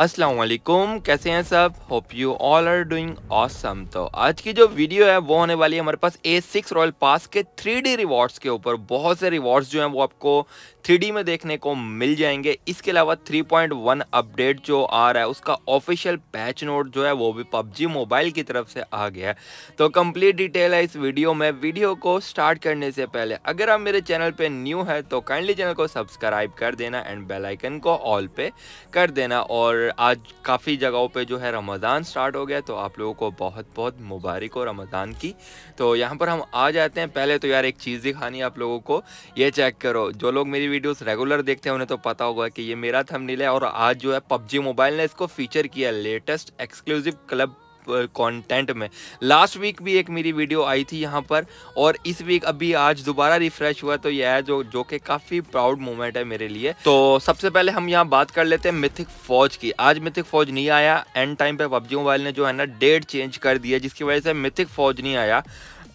असलकुम कैसे हैं सब hope you all are doing awesome तो आज की जो वीडियो है वो होने वाली है हमारे पास ए सिक्स रॉयल पास के थ्री डी रिवॉर्ड्स के ऊपर बहुत से रिवॉर्ड्स जो हैं वो आपको थ्री डी में देखने को मिल जाएंगे इसके अलावा थ्री पॉइंट वन अपडेट जो आ रहा है उसका ऑफिशियल पैच नोट जो है वो भी पबजी मोबाइल की तरफ से आ गया है तो कम्प्लीट डिटेल है इस वीडियो में वीडियो को स्टार्ट करने से पहले अगर आप मेरे चैनल पर न्यू है तो काइंडली चैनल को सब्सक्राइब कर देना एंड बेलाइकन को ऑल पे कर देना और आज काफ़ी जगहों पे जो है रमज़ान स्टार्ट हो गया तो आप लोगों को बहुत बहुत मुबारक हो रमज़ान की तो यहाँ पर हम आ जाते हैं पहले तो यार एक चीज़ दिखानी आप लोगों को ये चेक करो जो लोग मेरी वीडियोस रेगुलर देखते हैं उन्हें तो पता होगा कि ये मेरा थंबनेल है और आज जो है पबजी मोबाइल ने इसको फीचर किया लेटेस्ट एक्सक्लूसिव क्लब कंटेंट में लास्ट वीक भी एक मेरी वीडियो आई थी यहाँ पर और इस वीक अभी आज दोबारा रिफ्रेश हुआ तो यह है जो जो कि काफ़ी प्राउड मोमेंट है मेरे लिए तो सबसे पहले हम यहाँ बात कर लेते हैं मिथिक फौज की आज मिथिक फौज नहीं आया एंड टाइम पे पबजी मोबाइल ने जो है ना डेट चेंज कर दिया जिसकी वजह से मिथिक फौज नहीं आया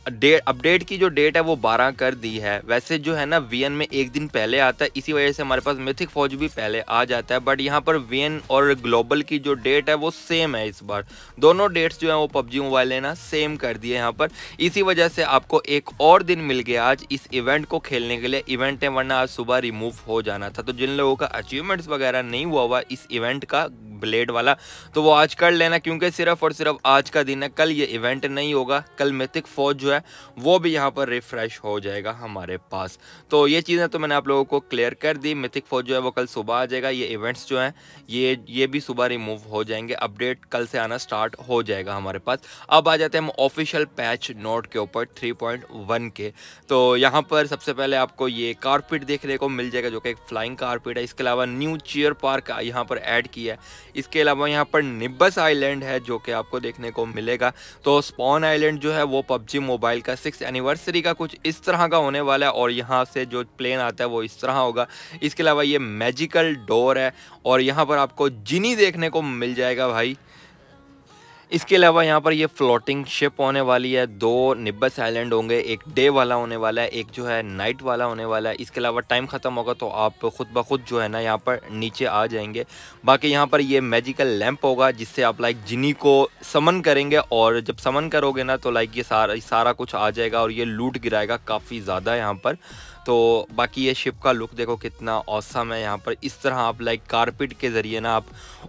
अपडेट की जो डेट है वो बारह कर दी है वैसे जो है ना वीएन में एक दिन पहले आता है इसी वजह से हमारे पास मिथिक फौज भी पहले आ जाता है बट यहाँ पर वीएन और ग्लोबल की जो डेट है वो सेम है इस बार दोनों डेट्स जो है वो पबजी मोबाइल ने ना सेम कर दिए यहाँ पर इसी वजह से आपको एक और दिन मिल गया आज इस इवेंट को खेलने के लिए इवेंट है वरना आज सुबह रिमूव हो जाना था तो जिन लोगों का अचीवमेंट्स वगैरह नहीं हुआ हुआ इस इवेंट का ब्लेड वाला तो वो आज कर लेना क्योंकि सिर्फ और सिर्फ आज का दिन है कल ये इवेंट नहीं होगा कल मिथिक फौज जो है वो भी यहाँ पर रिफ्रेश हो जाएगा हमारे पास तो ये चीज़ें तो मैंने आप लोगों को क्लियर कर दी मिथिक फौज जो है वो कल सुबह आ जाएगा ये इवेंट्स जो हैं ये ये भी सुबह रिमूव हो जाएंगे अपडेट कल से आना स्टार्ट हो जाएगा हमारे पास अब आ जाते हैं हम ऑफिशियल पैच नोट के ऊपर थ्री के तो यहाँ पर सबसे पहले आपको ये कारपेट देखने को मिल जाएगा जो कि एक फ्लाइंग कारपेट है इसके अलावा न्यू चेयर पार्क यहाँ पर ऐड किया है इसके अलावा यहाँ पर निब्बस आइलैंड है जो कि आपको देखने को मिलेगा तो स्पॉन आइलैंड जो है वो पबजी मोबाइल का सिक्स एनिवर्सरी का कुछ इस तरह का होने वाला है और यहाँ से जो प्लेन आता है वो इस तरह होगा इसके अलावा ये मैजिकल डोर है और यहाँ पर आपको जिनी देखने को मिल जाएगा भाई इसके अलावा यहाँ पर ये फ्लोटिंग शिप होने वाली है दो निब्बस आइलैंड होंगे एक डे वाला होने वाला है एक जो है नाइट वाला होने वाला है इसके अलावा टाइम ख़त्म होगा तो आप खुद ब खुद जो है ना यहाँ पर नीचे आ जाएंगे बाकी यहाँ पर ये मैजिकल लैंप होगा जिससे आप लाइक जिनी को समन करेंगे और जब समन करोगे ना तो लाइक ये सारा सारा कुछ आ जाएगा और ये लूट गिराएगा काफ़ी ज़्यादा यहाँ पर तो बाकी ये शिप का लुक देखो कितना औसम है यहाँ पर इस तरह आप लाइक कारपेट के ज़रिए ना आप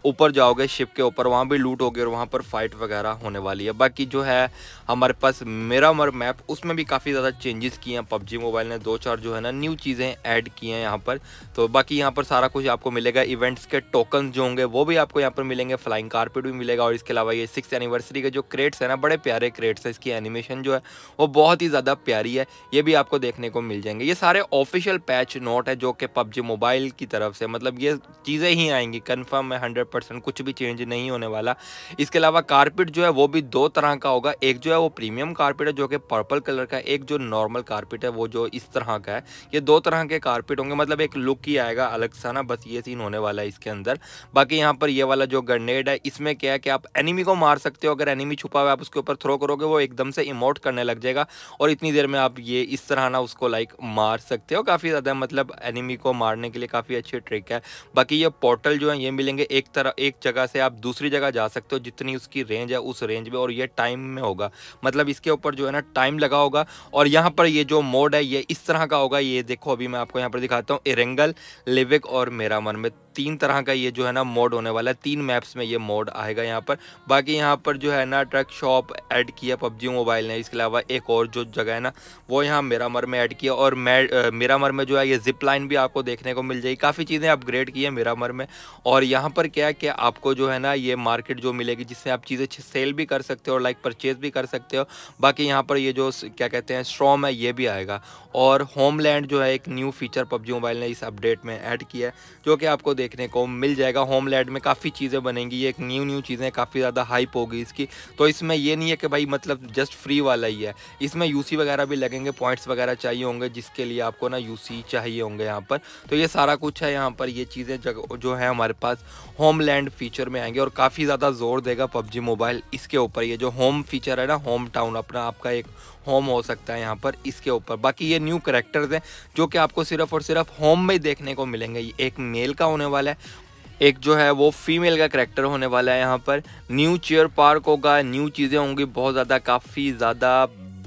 ऊपर जाओगे शिप के ऊपर वहाँ भी लूट होगी और वहाँ पर फाइट अपडेट वगैरह होने वाली है बाकी जो है हमारे पास मेरा मर मैप उसमें भी काफ़ी ज़्यादा चेंजेस किए हैं पबजी मोबाइल ने दो चार जो है ना न्यू चीज़ें ऐड की हैं यहाँ पर तो बाकी यहाँ पर सारा कुछ आपको मिलेगा इवेंट्स के टोकन जो होंगे वो भी आपको यहाँ पर मिलेंगे फ्लाइंग कारपेट भी मिलेगा और इसके अलावा ये सिक्स एनिवर्सरी के जो क्रेट्स हैं ना बड़े प्यारे क्रेट्स हैं इसकी एनिमेशन जो है वो बहुत ही ज़्यादा प्यारी है ये भी आपको देखने को मिल जाएंगे ये सारे ऑफिशियल पैच नोट है जो कि पबजी मोबाइल की तरफ से मतलब ये चीज़ें ही आएंगी कन्फर्म है हंड्रेड कुछ भी चेंज नहीं होने वाला इसके अलावा कारपेट जो है वो भी दो तरह का होगा एक जो है वो प्रीमियम कारपेट है जो कि पर्पल कलर का एक जो नॉर्मल कारपेट है वो जो इस तरह का है ये दो तरह के कारपेट होंगे मतलब एक लुक ही आएगा अलग सा ना बस ये सीन होने वाला है इसके अंदर बाकी यहाँ पर ये वाला जो ग्रनेड है इसमें क्या है कि आप एनिमी को मार सकते हो अगर एनिमी छुपा हुआ है आप उसके ऊपर थ्रो करोगे वो एकदम से इमोट करने लग जाएगा और इतनी देर में आप ये इस तरह ना उसको लाइक मार सकते हो काफ़ी ज़्यादा मतलब एनिमी को मारने के लिए काफ़ी अच्छी ट्रिक है बाकी ये पोर्टल जो है ये मिलेंगे एक तरह एक जगह से आप दूसरी जगह जा सकते हो जितनी उसकी रेंज है उस रेंज में और ये टाइम में होगा मतलब इसके ऊपर जो है ना टाइम लगा होगा और यहाँ पर ये जो मोड है ये इस तरह का होगा ये देखो अभी मैं आपको यहाँ पर दिखाता हूँ इरेंगल लिविक और मेरा मन में तीन तरह का ये जो है ना मोड होने वाला है तीन मैप्स में ये मोड आएगा यहाँ पर बाकी यहाँ पर जो है ना ट्रक शॉप ऐड किया पबजी मोबाइल ने इसके अलावा एक और जो जगह है ना वो यहाँ मेरामर में ऐड किया और मेरामर में जो है ये जिप लाइन भी आपको देखने को मिल जाएगी काफ़ी चीज़ें अपग्रेड की है मेरामर में और यहाँ पर क्या है कि आपको जो है ना ये मार्केट जो मिलेगी जिससे आप चीज़ें सेल भी कर सकते हो और लाइक परचेज भी कर सकते हो बाकी यहाँ पर ये जो क्या कहते हैं स्ट्रॉम है ये भी आएगा और होमलैंड जो है एक न्यू फीचर पबजी मोबाइल ने इस अपडेट में ऐड किया है जो कि आपको देखने को मिल जाएगा होमलैंड में काफ़ी चीज़ें बनेंगी ये एक न्यू न्यू चीज़ें काफ़ी ज़्यादा हाइप होगी इसकी तो इसमें ये नहीं है कि भाई मतलब जस्ट फ्री वाला ही है इसमें यू वगैरह भी लगेंगे पॉइंट्स वगैरह चाहिए होंगे जिसके लिए आपको ना यू चाहिए होंगे यहाँ पर तो ये सारा कुछ है यहाँ पर ये चीज़ें जो है हमारे पास होमलैंड फीचर में आएंगे और काफ़ी ज़्यादा जोर देगा पबजी मोबाइल इसके ऊपर ये जो होम फीचर है ना होम टाउन अपना आपका एक होम हो सकता है यहाँ पर इसके ऊपर बाकी ये न्यू करेक्टर्स हैं जो कि आपको सिर्फ और सिर्फ होम में देखने को मिलेंगे ये एक मेल का होने वाला है एक जो है वो फीमेल का करेक्टर होने वाला है यहाँ पर न्यू चेयर पार्क होगा न्यू चीज़ें होंगी बहुत ज़्यादा काफ़ी ज़्यादा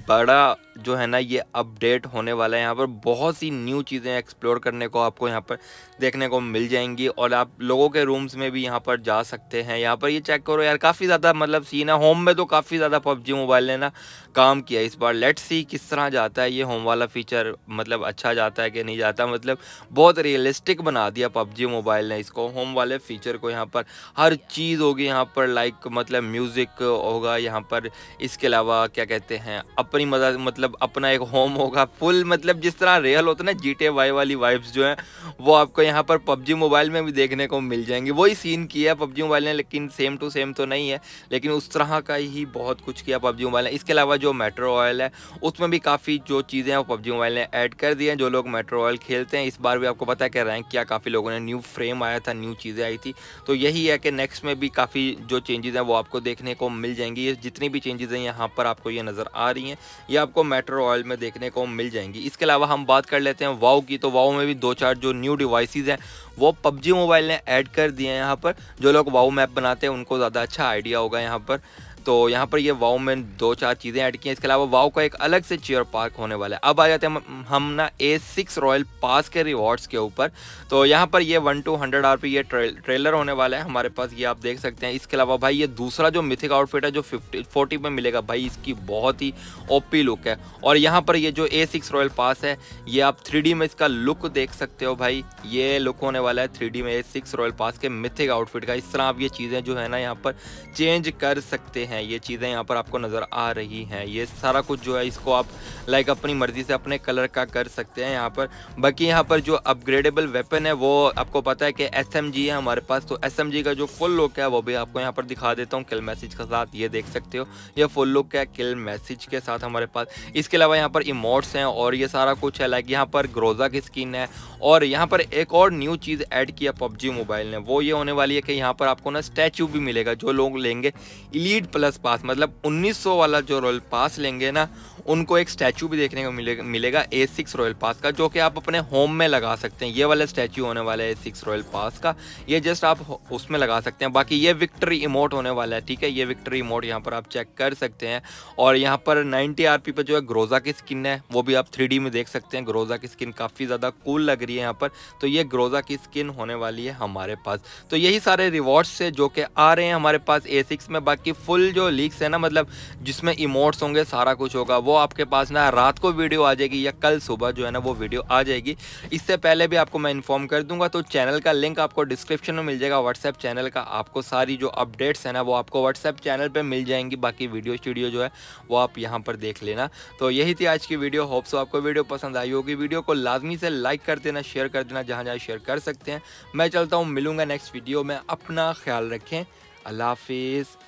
बड़ा जो है ना ये अपडेट होने वाला है यहाँ पर बहुत सी न्यू चीज़ें एक्सप्लोर करने को आपको यहाँ पर देखने को मिल जाएंगी और आप लोगों के रूम्स में भी यहाँ पर जा सकते हैं यहाँ पर ये चेक करो यार काफ़ी ज़्यादा मतलब सीन है होम में तो काफ़ी ज़्यादा पबजी मोबाइल ने ना काम किया इस बार लेट्स सी किस तरह जाता है ये होम वाला फीचर मतलब अच्छा जाता है कि नहीं जाता मतलब बहुत रियलिस्टिक बना दिया पबजी मोबाइल ने इसको होम वाले फीचर को यहाँ पर हर चीज़ होगी यहाँ पर लाइक मतलब म्यूज़िक होगा यहाँ पर इसके अलावा क्या कहते हैं अपनी मदद मतलब मतलब अपना एक होम होगा फुल मतलब जिस तरह रियल होता है ना जी टी वाई वाली वाइब्स जो है वो आपको यहाँ पर पबजी मोबाइल में भी देखने को मिल जाएंगी वही सीन किया है पबजी मोबाइल ने लेकिन सेम टू सेम तो नहीं है लेकिन उस तरह का ही बहुत कुछ किया पबजी मोबाइल ने इसके अलावा जो मेट्रो ऑयल है उसमें भी काफ़ी जो चीज़ें हैं वो पबजी मोबाइल ने ऐड कर दी हैं जो लोग मेट्रो ऑयल खेलते हैं इस बार भी आपको पता है कि रैंक किया काफ़ी लोगों ने न्यू फ्रेम आया था न्यू चीज़ें आई थी तो यही है कि नेक्स्ट में भी काफ़ी जो चेंजेज़ हैं वो आपको देखने को मिल जाएंगी जितनी भी चेंजेज़ हैं यहाँ पर आपको ये नज़र आ रही हैं ये आपको मेट्रो ऑयल में देखने को मिल जाएंगी इसके अलावा हम बात कर लेते हैं वाओ की तो वाओ में भी दो चार जो न्यू डिवाइसेज हैं वो पबजी मोबाइल ने ऐड कर दिए हैं यहाँ पर जो लोग वाओ मैप बनाते हैं उनको ज़्यादा अच्छा आइडिया होगा यहाँ पर तो यहाँ पर ये वाओ में दो चार चीज़ें ऐड की हैं इसके अलावा वाओ का एक अलग से चेयर पार्क होने वाला है अब आ जाते हैं हम ना ए सिक्स रॉयल पास के रिवॉर्ड्स के ऊपर तो यहाँ पर ये one to hundred R P ये ट्रेलर होने वाला है हमारे पास ये आप देख सकते हैं इसके अलावा भाई ये दूसरा जो मिथिक आउटफिट है जो फिफ्टी फोर्टी में मिलेगा भाई इसकी बहुत ही ओपी लुक है और यहाँ पर ये जो ए सिक्स रॉयल पास है ये आप थ्री में इसका लुक देख सकते हो भाई ये लुक होने वाला है थ्री में ए सिक्स रॉयल पास के मिथिक आउटफिट का इस तरह आप ये चीज़ें जो है ना यहाँ पर चेंज कर सकते हैं हैं ये चीज़ें यहाँ पर आपको नज़र आ रही हैं ये सारा कुछ जो है इसको आप लाइक अपनी मर्ज़ी से अपने कलर का कर सकते हैं यहाँ पर बाकी यहाँ पर जो अपग्रेडेबल वेपन है वो आपको पता है कि एस है हमारे पास तो एस का जो फुल लुक है वो भी आपको यहाँ पर दिखा देता हूँ किल मैसेज के साथ ये देख सकते हो ये फुल लुक है किल मैसेज के साथ हमारे पास इसके अलावा यहाँ पर इमोट्स हैं और ये सारा कुछ है लाइक यहाँ पर ग्रोज़ा की स्किन है और यहाँ पर एक और न्यू चीज़ ऐड किया पबजी मोबाइल ने वो ये होने वाली है कि यहाँ पर आपको ना स्टैचू भी मिलेगा जो लोग लेंगे इलीड प्लस पास मतलब 1900 वाला जो रॉयल पास लेंगे ना उनको एक स्टैचू भी देखने को मिले, मिलेगा ए सिक्स रॉयल पास का जो कि आप अपने होम में लगा सकते हैं ये वाला स्टैचू होने वाला है ए सिक्स रॉयल पास का ये जस्ट आप उसमें लगा सकते हैं बाकी ये विक्ट्री इमोट होने वाला है ठीक है ये विक्ट्री इमोट यहाँ पर आप चेक कर सकते हैं और यहाँ पर नाइनटी आर पर जो है ग्रोजा की स्किन है वो भी आप थ्री में देख सकते हैं ग्रोजा की स्किन काफ़ी ज़्यादा कूल लग रही है यहाँ पर तो ये ग्रोजा की स्किन होने वाली है हमारे पास तो यही सारे रिवॉर्ड्स से जो कि आ रहे हैं हमारे पास ए में बाकी फुल फुल जो लीक्स है ना मतलब जिसमें इमोट्स होंगे सारा कुछ होगा वो आपके पास ना रात को वीडियो आ जाएगी या कल सुबह जो है ना वो वीडियो आ जाएगी इससे पहले भी आपको मैं इन्फॉर्म कर दूंगा तो चैनल का लिंक आपको डिस्क्रिप्शन में मिल जाएगा व्हाट्सएप चैनल का आपको सारी जो अपडेट्स है ना वो आपको व्हाट्सएप चैनल पर मिल जाएंगी बाकी वीडियो स्टूडियो जो है वो आप यहाँ पर देख लेना तो यही थी आज की वीडियो होप्स आपको वीडियो पसंद आई होगी वीडियो को लाजमी से लाइक कर देना शेयर कर देना जहाँ जहाँ शेयर कर सकते हैं मैं चलता हूँ मिलूंगा नेक्स्ट वीडियो में अपना ख्याल रखें अल्लाह हाफिज़